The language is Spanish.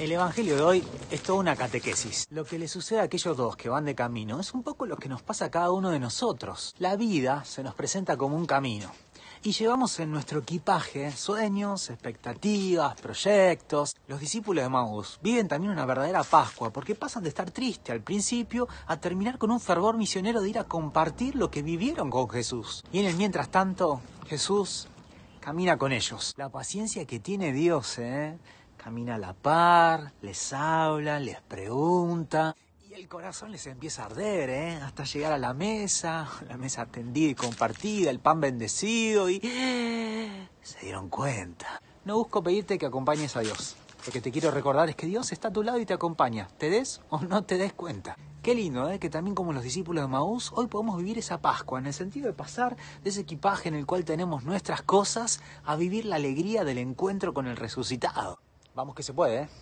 El Evangelio de hoy es toda una catequesis. Lo que le sucede a aquellos dos que van de camino es un poco lo que nos pasa a cada uno de nosotros. La vida se nos presenta como un camino. Y llevamos en nuestro equipaje sueños, expectativas, proyectos. Los discípulos de Maús viven también una verdadera Pascua porque pasan de estar triste al principio a terminar con un fervor misionero de ir a compartir lo que vivieron con Jesús. Y en el mientras tanto, Jesús camina con ellos. La paciencia que tiene Dios, ¿eh? camina a la par, les habla, les pregunta y el corazón les empieza a arder, ¿eh? hasta llegar a la mesa, la mesa atendida y compartida, el pan bendecido y se dieron cuenta. No busco pedirte que acompañes a Dios. Lo que te quiero recordar es que Dios está a tu lado y te acompaña, te des o no te des cuenta. Qué lindo, ¿eh? que también como los discípulos de Maús, hoy podemos vivir esa Pascua, en el sentido de pasar de ese equipaje en el cual tenemos nuestras cosas a vivir la alegría del encuentro con el resucitado. Vamos que se puede, ¿eh?